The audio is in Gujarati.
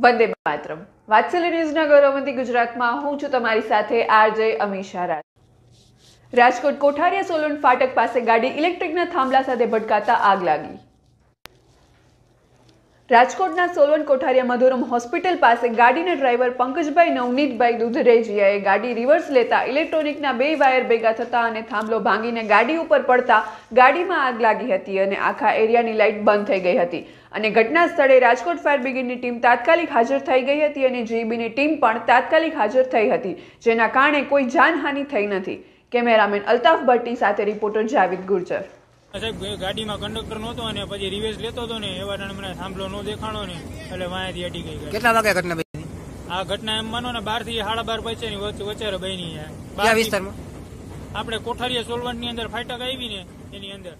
વંદે માત્રમ વાત્સલ્ય ન્યૂઝના ગૌરવંતી ગુજરાતમાં હું છું તમારી સાથે આરજે અમીશા રાજ રાજકોટ કોઠારીયા સોલન ફાટક પાસે ગાડી ઇલેક્ટ્રિકના થાંભલા સાથે ભટકાતા આગ લાગી રાજકોટના સોલવન કોઠારિયા મધુરમ હોસ્પિટલ પાસે ગાડીના ડ્રાઈવર પંકજભાઈ નવનીતભાઈ દુધરેજીયાએ ગાડી રિવર્સ લેતા ઇલેક્ટ્રોનિકના બે વાયર ભેગા થતા અને થાંભલો ભાંગીને ગાડી ઉપર પડતા ગાડીમાં આગ લાગી હતી અને આખા એરિયાની લાઇટ બંધ થઈ ગઈ હતી અને ઘટના સ્થળે રાજકોટ ફાયર બ્રિગેડની ટીમ તાત્કાલિક હાજર થઈ ગઈ હતી અને જીબીની ટીમ પણ તાત્કાલિક હાજર થઈ હતી જેના કારણે કોઈ જાનહાનિ થઈ નથી કેમેરામેન અલ્તાફ ભટ્ટી સાથે રિપોર્ટર જાવિદ ગુર્જર સાહેબ ગાડીમાં કંડક્ટર નહોતો અને પછી રિવેસ લેતો હતો ને એવા ટાણે મને સાંભળો ન દેખાણો ને એટલે વાયાથી અટી ગઈ કેટલા વાગે ઘટના આ ઘટના એમ માનો ને બાર થી સાડા બાર પછી વચ્ચે વચ્ચે બની ક્યાં વિસ્તારમાં આપણે કોઠારીયા સોલવંટ ની અંદર ફાટક આવી ને એની અંદર